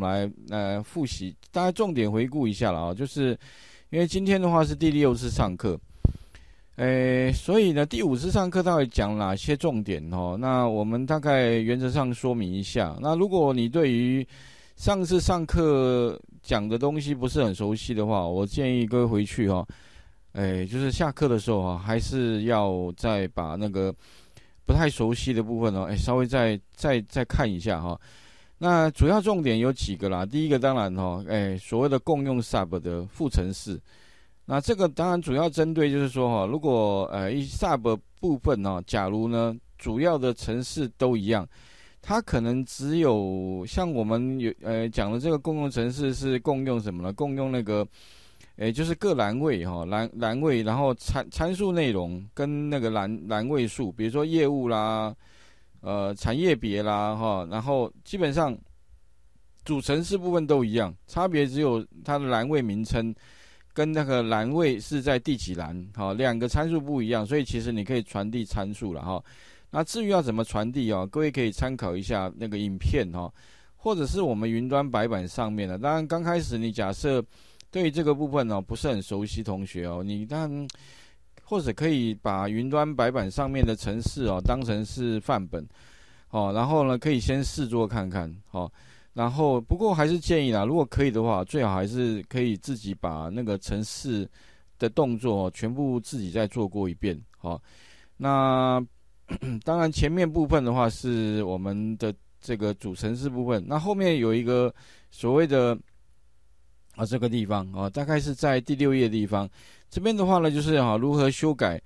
来，呃，复习，大家重点回顾一下了啊，就是因为今天的话是第六次上课，诶，所以呢，第五次上课到底讲哪些重点哦？那我们大概原则上说明一下。那如果你对于上次上课讲的东西不是很熟悉的话，我建议各位回去哈，诶，就是下课的时候啊，还是要再把那个不太熟悉的部分哦，诶，稍微再再再看一下哈。那主要重点有几个啦，第一个当然哦，哎，所谓的共用 sub 的副程式，那这个当然主要针对就是说哈，如果呃一 sub 部分呢，假如呢主要的程式都一样，它可能只有像我们有呃讲的这个共用程式是共用什么呢？共用那个哎就是各栏位哈栏栏位，然后参参数内容跟那个栏栏位数，比如说业务啦。呃，产业别啦，哈，然后基本上，主成式部分都一样，差别只有它的栏位名称跟那个栏位是在第几栏，哈，两个参数不一样，所以其实你可以传递参数了，哈。那至于要怎么传递哦，各位可以参考一下那个影片，哈，或者是我们云端白板上面的。当然，刚开始你假设对这个部分哦不是很熟悉，同学哦，你然。或者可以把云端白板上面的城市哦当成是范本，哦，然后呢可以先试做看看，好，然后不过还是建议啦，如果可以的话，最好还是可以自己把那个城市的动作全部自己再做过一遍，好，那 当然前面部分的话是我们的这个主城市部分，那后面有一个所谓的啊这个地方啊，大概是在第六页地方。这边的话呢，就是哈如何修改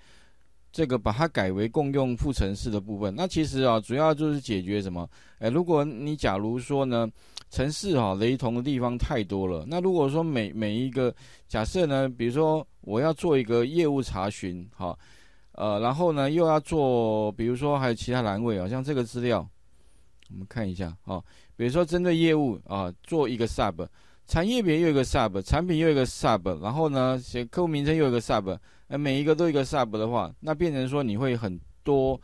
这个把它改为共用副程式的部分。那其实啊，主要就是解决什么？哎，如果你假如说呢，程式哈雷同的地方太多了。那如果说每每一个假设呢，比如说我要做一个业务查询，哈，呃，然后呢又要做，比如说还有其他栏位啊，像这个资料，我们看一下啊，比如说针对业务啊做一个 sub。产业别又一个 sub，产品又一个 sub，然后呢写客户名称又一个 sub，呃，每一个都一个 sub 的话，那变成说你会很多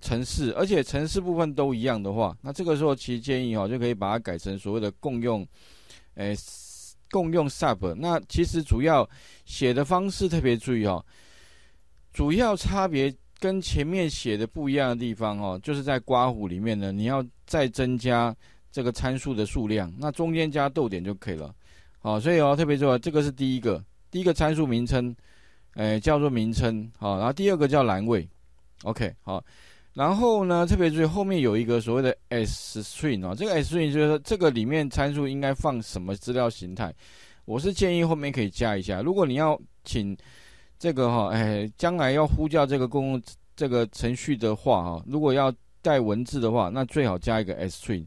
城市，而且城市部分都一样的话，那这个时候其实建议哈就可以把它改成所谓的共用，诶共用 sub。那其实主要写的方式特别注意哦，主要差别跟前面写的不一样的地方哦，就是在刮胡里面呢，你要再增加。这个参数的数量，那中间加逗点就可以了。好，所以哦，特别重要，这个是第一个，第一个参数名称，哎，叫做名称。好，然后第二个叫栏位。OK，好。然后呢，特别注意后面有一个所谓的 s string 哦，这个 s string 就是说这个里面参数应该放什么资料形态。我是建议后面可以加一下，如果你要请这个哈，哎，将来要呼叫这个公共这个程序的话啊，如果要带文字的话，那最好加一个 s string。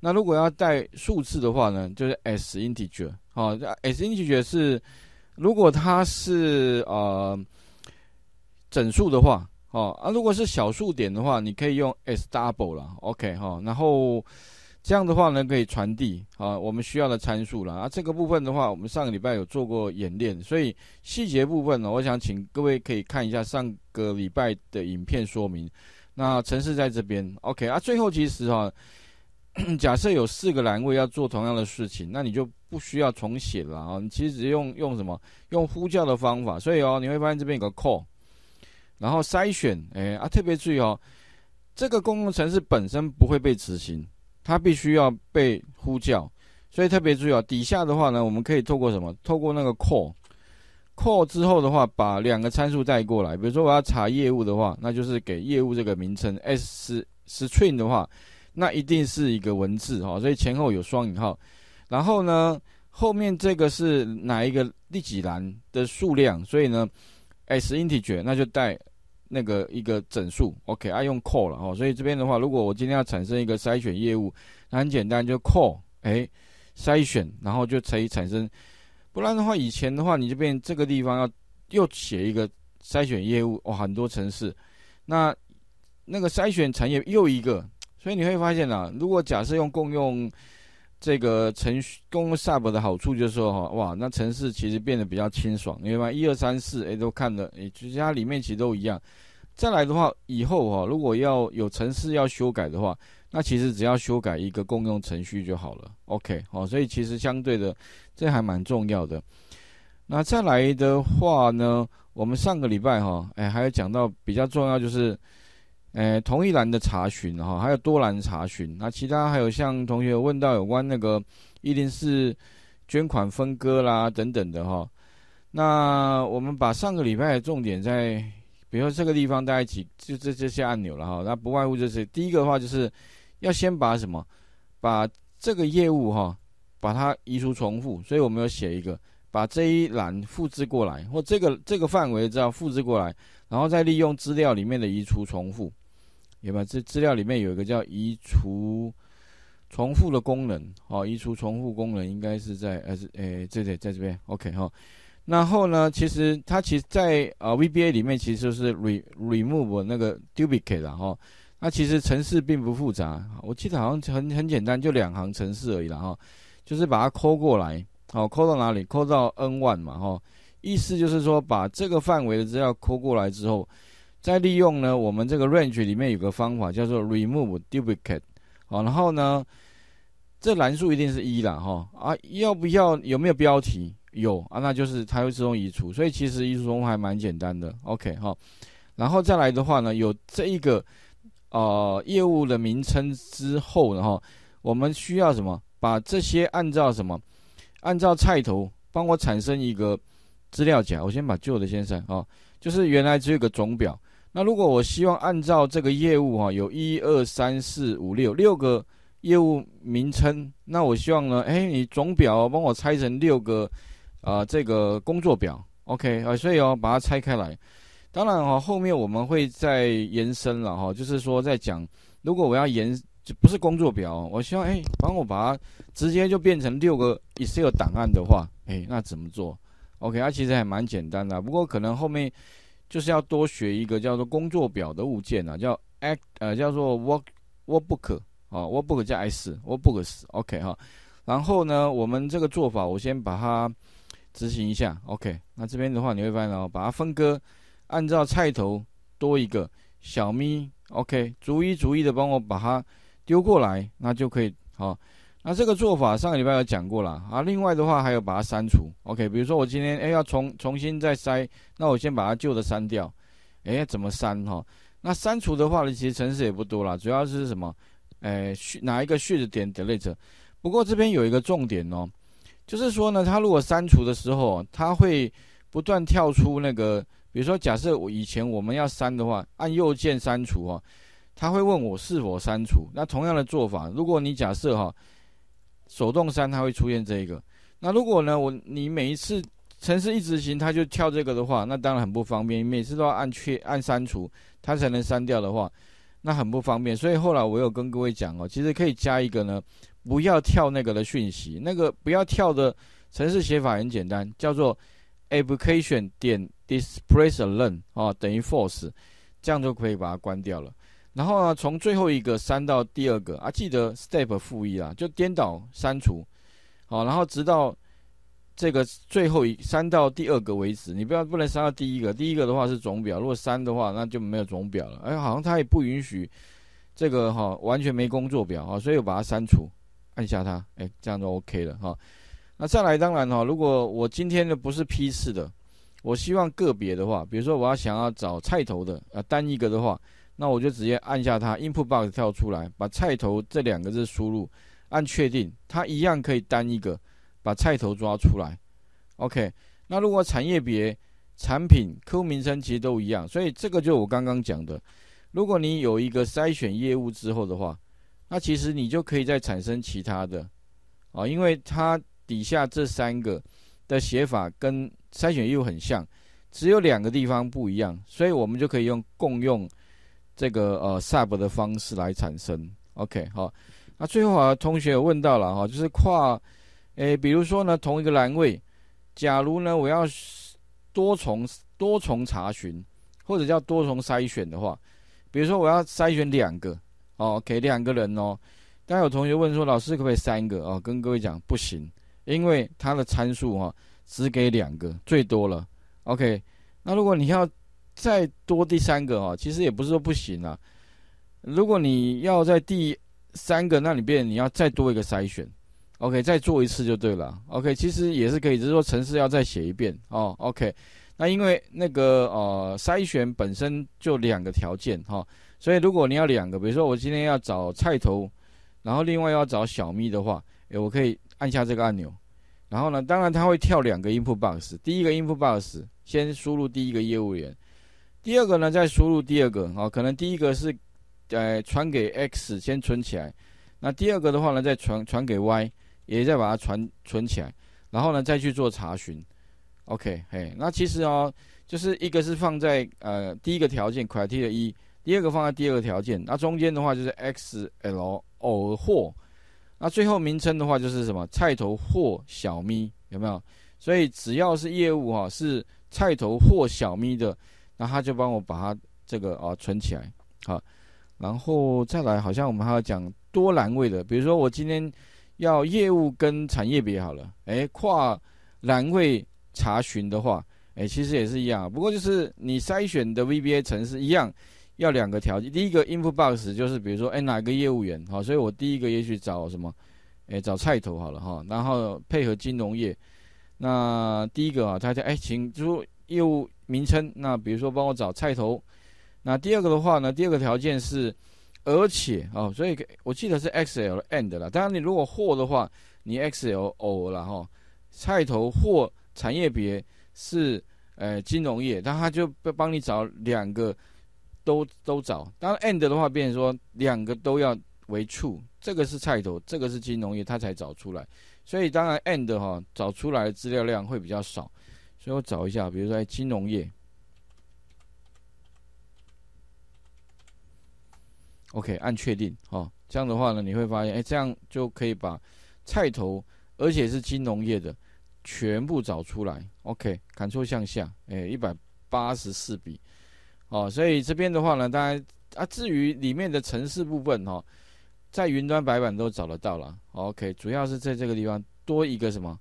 那如果要带数字的话呢，就是 s integer，啊，s integer 是如果它是呃整数的话，哦啊，如果是小数点的话，你可以用 s double 啦 o k 哈。然后这样的话呢，可以传递啊我们需要的参数啦。啊。这个部分的话，我们上个礼拜有做过演练，所以细节部分呢，我想请各位可以看一下上个礼拜的影片说明。那程式在这边，OK 啊。最后其实啊。假设有四个栏位要做同样的事情，那你就不需要重写了啊！你其实只用用什么？用呼叫的方法。所以哦，你会发现这边有个 call，然后筛选，哎啊，特别注意哦，这个公共程式本身不会被执行，它必须要被呼叫。所以特别注意哦，底下的话呢，我们可以透过什么？透过那个 call call 之后的话，把两个参数带过来。比如说我要查业务的话，那就是给业务这个名称 s string 的话。那一定是一个文字哈，所以前后有双引号。然后呢，后面这个是哪一个第几栏的数量？所以呢，s integer，那就带那个一个整数。OK，爱用 call 了哦。所以这边的话，如果我今天要产生一个筛选业务，那很简单，就 call 哎筛选，然后就可以产生。不然的话，以前的话你这边这个地方要又写一个筛选业务哇，很多城市，那那个筛选产业又一个。所以你会发现啊，如果假设用共用这个程序，共用 sub 的好处就是说哈，哇，那程式其实变得比较清爽，因为嘛，一二三四，哎，都看了，哎，其实它里面其实都一样。再来的话，以后哈，如果要有程式要修改的话，那其实只要修改一个共用程序就好了。OK，好，所以其实相对的，这还蛮重要的。那再来的话呢，我们上个礼拜哈，哎，还有讲到比较重要就是。诶，同一栏的查询哈，还有多栏查询。那其他还有像同学问到有关那个一零四捐款分割啦等等的哈。那我们把上个礼拜的重点在，比如说这个地方大家一起就这这些按钮了哈。那不外乎就是第一个的话就是要先把什么把这个业务哈把它移除重复，所以我们有写一个。把这一栏复制过来，或这个这个范围这样复制过来，然后再利用资料里面的移除重复，有没有？这资料里面有一个叫移除重复的功能，好，移除重复功能应该是在是诶，这在这边 OK 哈。然后呢，其实它其实在啊 VBA 里面其实就是 remove 那个 duplicate 的哈。那其实程式并不复杂，我记得好像很很简单，就两行程式而已啦哈，就是把它抠过来。好，抠到哪里？抠到 N 万嘛，哈，意思就是说把这个范围的资料抠过来之后，再利用呢我们这个 range 里面有个方法叫做 remove duplicate，好，然后呢，这栏数一定是一了，哈啊，要不要？有没有标题？有啊，那就是它会自动移除，所以其实移除中还蛮简单的。OK，哦，然后再来的话呢，有这一个呃业务的名称之后，然后我们需要什么？把这些按照什么？按照菜头帮我产生一个资料夹，我先把旧的先删啊。就是原来只有一个总表，那如果我希望按照这个业务哦，有一二三四五六六个业务名称，那我希望呢，哎，你总表帮我拆成六个啊，这个工作表，OK 啊，所以哦，把它拆开来。当然哈，后面我们会再延伸了哈，就是说在讲，如果我要延不是工作表，我希望哎，帮我把它直接就变成六个 Excel 档案的话，哎，那怎么做？OK，它其实还蛮简单的，不过可能后面就是要多学一个叫做工作表的物件啊，叫 Act 呃叫做 Work Workbook 啊，Workbook 加 s，Workbooks OK 哈。然后呢，我们这个做法，我先把它执行一下，OK。那这边的话，你会发现哦，把它分割，按照菜头多一个小咪，OK，逐一逐一的帮我把它。丢过来，那就可以好。那这个做法上个礼拜有讲过了啊。另外的话还有把它删除，OK。比如说我今天哎要重重新再筛，那我先把它旧的删掉。哎，怎么删哈？那删除的话呢，其实程式也不多了，主要是什么？哎，哪一个序的点 delete？不过这边有一个重点哦，就是说呢，它如果删除的时候，它会不断跳出那个。比如说假设我以前我们要删的话，按右键删除哦。他会问我是否删除。那同样的做法，如果你假设哈手动删，它会出现这一个。那如果呢，我你每一次程式一执行，它就跳这个的话，那当然很不方便，每次都要按确按删除，它才能删掉的话，那很不方便。所以后来我有跟各位讲哦，其实可以加一个呢，不要跳那个的讯息。那个不要跳的程式写法很简单，叫做 application 点 d i s p l a c e l o n e 哦，啊等于 force，这样就可以把它关掉了。然后呢，从最后一个删到第二个啊，记得 step 负一啊，就颠倒删除，好，然后直到这个最后一删到第二个为止，你不要不能删到第一个，第一个的话是总表，如果删的话，那就没有总表了。哎，好像它也不允许这个哈，完全没工作表啊，所以我把它删除，按下它，哎，这样就 OK 了哈。那再来，当然哈，如果我今天的不是批次的，我希望个别的话，比如说我要想要找菜头的啊，单一个的话。那我就直接按下它，input box 跳出来，把“菜头”这两个字输入，按确定，它一样可以单一个把“菜头”抓出来。OK，那如果产业别、产品、客户名称其实都一样，所以这个就我刚刚讲的。如果你有一个筛选业务之后的话，那其实你就可以再产生其他的啊，因为它底下这三个的写法跟筛选业务很像，只有两个地方不一样，所以我们就可以用共用。这个呃，sub 的方式来产生，OK，好，那最后啊，同学有问到了哈，就是跨，诶，比如说呢，同一个栏位，假如呢我要多重多重查询，或者叫多重筛选的话，比如说我要筛选两个哦，给两个人哦，刚才有同学问说，老师可不可以三个哦？跟各位讲不行，因为它的参数哈只给两个，最多了，OK，那如果你要再多第三个哦，其实也不是说不行啊。如果你要在第三个那里边，你要再多一个筛选，OK，再做一次就对了。OK，其实也是可以，只是说程式要再写一遍哦。OK，那因为那个呃筛选本身就两个条件哈，所以如果你要两个，比如说我今天要找菜头，然后另外要找小咪的话，诶，我可以按下这个按钮，然后呢，当然它会跳两个 input box，第一个 input box 先输入第一个业务员。第二个呢，再输入第二个啊，可能第一个是，呃，传给 x 先存起来，那第二个的话呢，再传传给 y，也再把它传存起来，然后呢，再去做查询。OK，嘿，那其实哦，就是一个是放在呃第一个条件 criteria 一，第二个放在第二个条件，那中间的话就是 x l 偶或，那最后名称的话就是什么菜头或小咪有没有？所以只要是业务哈，是菜头或小咪的。那他就帮我把它这个啊存起来，好，然后再来好像我们还要讲多栏位的，比如说我今天要业务跟产业别好了，哎，跨栏位查询的话，哎，其实也是一样，不过就是你筛选的 VBA 层是一样，要两个条件，第一个 Infobox 就是比如说哎哪个业务员，好，所以我第一个也许找什么，哎找菜头好了哈，然后配合金融业，那第一个啊大家哎请就业务。名称，那比如说帮我找菜头，那第二个的话呢，第二个条件是，而且哦，所以我记得是 X L and 了。当然你如果或的话，你 X L or 了哈，菜头或产业别是呃金融业，那他就帮你找两个都都找。当 and 的话，变成说两个都要为 true，这个是菜头，这个是金融业，他才找出来。所以当然 and 哈，找出来的资料量会比较少。所以我找一下，比如说金融业，OK，按确定，哦。这样的话呢，你会发现，哎，这样就可以把菜头，而且是金融业的全部找出来。OK，Ctrl 向下，哎，一百八十四笔，哦，所以这边的话呢，大家啊，至于里面的城市部分，哈，在云端白板都找得到了。OK，主要是在这个地方多一个什么，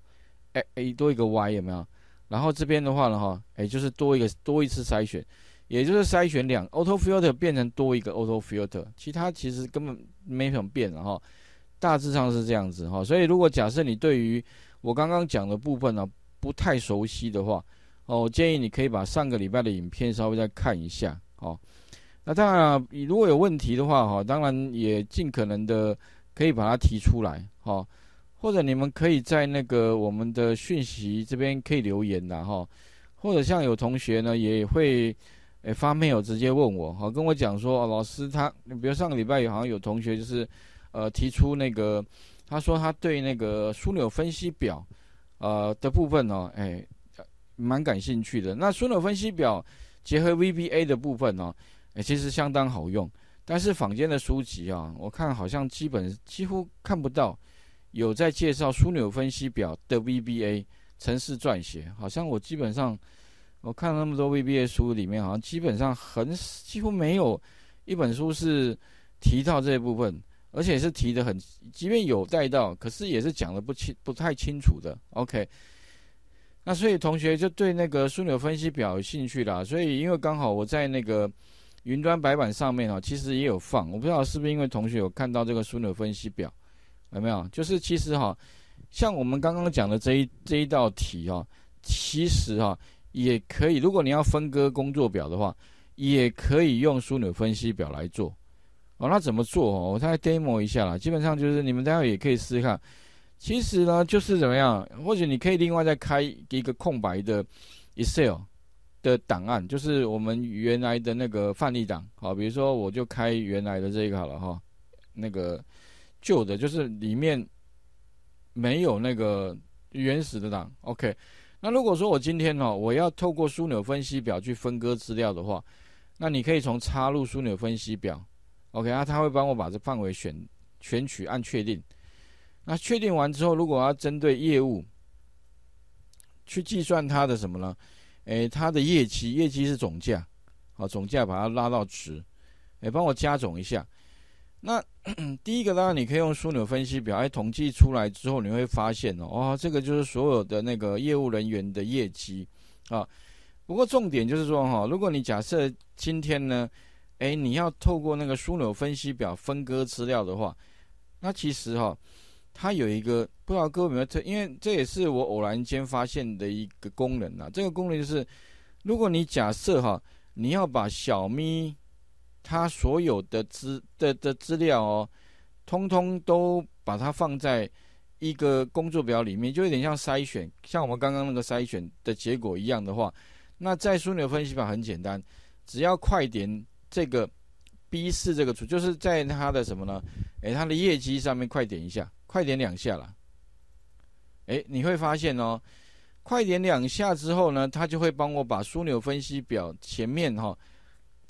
哎，A 多一个 Y 有没有？然后这边的话呢，哈，也就是多一个多一次筛选，也就是筛选两 auto filter 变成多一个 auto filter，其他其实根本没怎么变，哈，大致上是这样子，哈。所以如果假设你对于我刚刚讲的部分呢不太熟悉的话，哦，我建议你可以把上个礼拜的影片稍微再看一下，哦。那当然，如果有问题的话，哈，当然也尽可能的可以把它提出来，哈。或者你们可以在那个我们的讯息这边可以留言的哈，或者像有同学呢也会，诶发 mail 直接问我哈，跟我讲说哦、老师他，比如上个礼拜也好像有同学就是，呃提出那个他说他对那个枢纽分析表，呃的部分呢，诶蛮感兴趣的。那枢纽分析表结合 VBA 的部分呢，诶其实相当好用，但是坊间的书籍啊，我看好像基本几乎看不到。有在介绍枢纽分析表的 VBA 城市撰写，好像我基本上我看了那么多 VBA 书，里面好像基本上很几乎没有一本书是提到这一部分，而且是提的很，即便有带到，可是也是讲的不清不太清楚的。OK，那所以同学就对那个枢纽分析表有兴趣啦，所以因为刚好我在那个云端白板上面哦，其实也有放，我不知道是不是因为同学有看到这个枢纽分析表。有没有？就是其实哈，像我们刚刚讲的这一这一道题啊，其实哈也可以。如果你要分割工作表的话，也可以用枢纽分析表来做。哦，那怎么做？哦，我再 demo 一下啦。基本上就是你们待会也可以试试看。其实呢，就是怎么样？或者你可以另外再开一个空白的 Excel 的档案，就是我们原来的那个范例档。好，比如说我就开原来的这个好了哈，那个。旧的就是里面没有那个原始的档，OK。那如果说我今天呢，我要透过枢纽分析表去分割资料的话，那你可以从插入枢纽分析表，OK。那他会帮我把这范围选选取按确定。那确定完之后，如果要针对业务去计算它的什么呢？哎，它的业绩，业绩是总价，好，总价把它拉到值，哎，帮我加总一下。那 第一个当然你可以用枢纽分析表哎统计出来之后你会发现哦哇这个就是所有的那个业务人员的业绩啊不过重点就是说哈如果你假设今天呢哎你要透过那个枢纽分析表分割资料的话那其实哈它有一个不知道各位有没有特，因为这也是我偶然间发现的一个功能啊。这个功能就是如果你假设哈你要把小咪。他所有的资的的资料哦，通通都把它放在一个工作表里面，就有点像筛选，像我们刚刚那个筛选的结果一样的话，那在枢纽分析法很简单，只要快点这个 B 四这个组，就是在它的什么呢？哎，它的业绩上面快点一下，快点两下了，哎，你会发现哦，快点两下之后呢，它就会帮我把枢纽分析表前面哈。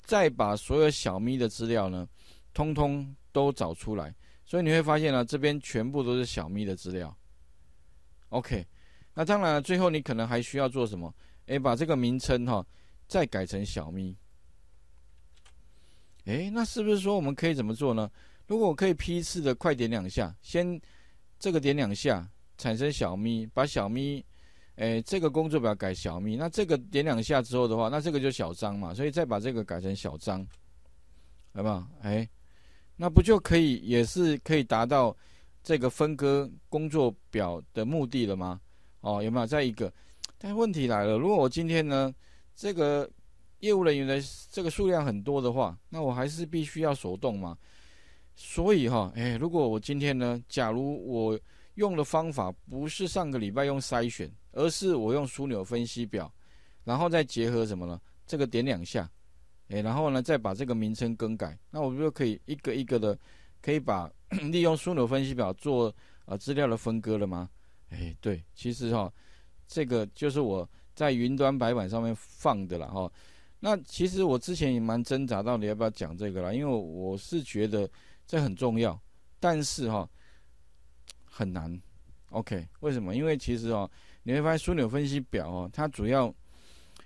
再把所有小咪的资料呢，通通都找出来，所以你会发现呢，这边全部都是小咪的资料。OK，那当然了，最后你可能还需要做什么？哎，把这个名称哈，再改成小咪。哎，那是不是说我们可以怎么做呢？如果我可以批次的快点两下，先这个点两下，产生小咪，把小咪。哎，这个工作表改小密，那这个点两下之后的话，那这个就小张嘛，所以再把这个改成小张，好不好？哎，那不就可以，也是可以达到这个分割工作表的目的了吗？哦，有没有？再一个，但问题来了，如果我今天呢，这个业务人员的这个数量很多的话，那我还是必须要手动嘛。所以哈，哎，如果我今天呢，假如我用的方法不是上个礼拜用筛选，而是我用枢纽分析表，然后再结合什么呢？这个点两下，哎，然后呢，再把这个名称更改，那我不就可以一个一个的，可以把 利用枢纽分析表做呃资料的分割了吗？哎，对，其实哈，这个就是我在云端白板上面放的了哈。那其实我之前也蛮挣扎到底要不要讲这个了，因为我是觉得这很重要，但是哈。很难，OK？为什么？因为其实哦，你会发现枢纽分析表哦，它主要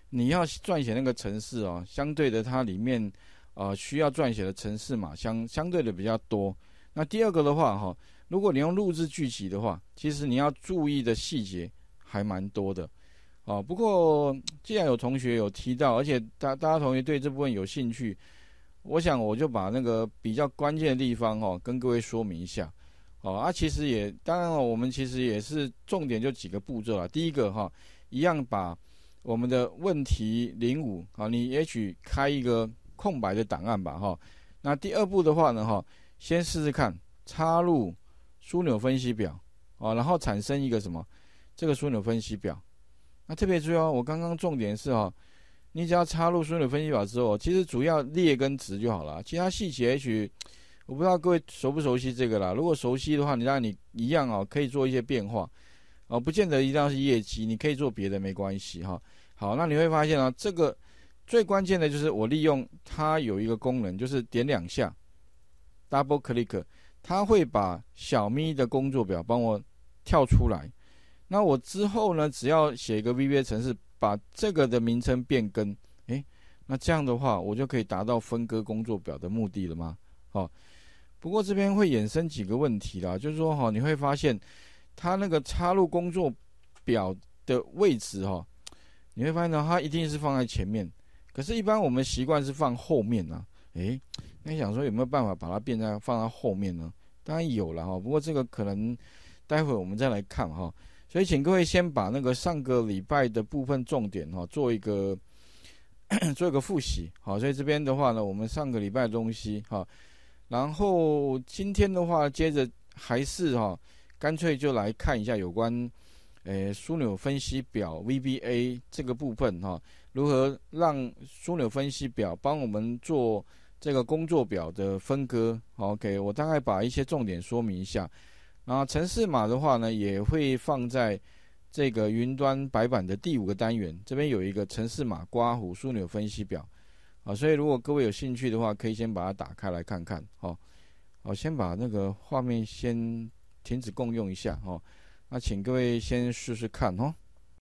你要撰写那个城市哦，相对的它里面呃需要撰写的城市嘛，相相对的比较多。那第二个的话哈，如果你用录制剧集的话，其实你要注意的细节还蛮多的啊。不过既然有同学有提到，而且大大家同学对这部分有兴趣，我想我就把那个比较关键的地方哈跟各位说明一下。哦啊，其实也当然了，我们其实也是重点就几个步骤啊。第一个哈，一样把我们的问题零五啊，你也许开一个空白的档案吧哈。那第二步的话呢哈，先试试看插入枢纽分析表啊，然后产生一个什么这个枢纽分析表。那特别注意哦，我刚刚重点是哈，你只要插入枢纽分析表之后，其实主要列跟值就好了，其他细节也许。我不知道各位熟不熟悉这个啦。如果熟悉的话，你让你一样哦，可以做一些变化哦，不见得一定要是业绩，你可以做别的没关系哈。好，那你会发现啊，这个最关键的就是我利用它有一个功能，就是点两下 （double click），它会把小咪的工作表帮我跳出来。那我之后呢，只要写一个 VBA 程式，把这个的名称变更，哎，那这样的话，我就可以达到分割工作表的目的了吗？好，不过这边会衍生几个问题啦，就是说哈，你会发现，它那个插入工作表的位置哈，你会发现呢，它一定是放在前面，可是，一般我们习惯是放后面呢。哎，你想说有没有办法把它变在放到后面呢？当然有了哈，不过这个可能待会我们再来看哈。所以，请各位先把那个上个礼拜的部分重点哈做一个 做一个复习。好，所以这边的话呢，我们上个礼拜的东西哈。然后今天的话，接着还是哈，干脆就来看一下有关，诶，枢纽分析表 VBA 这个部分哈，如何让枢纽分析表帮我们做这个工作表的分割。OK，我大概把一些重点说明一下。然后城市码的话呢，也会放在这个云端白板的第五个单元，这边有一个城市码刮胡枢纽分析表。啊，所以如果各位有兴趣的话，可以先把它打开来看看。哦。我先把那个画面先停止共用一下。哦。那请各位先试试看。哦。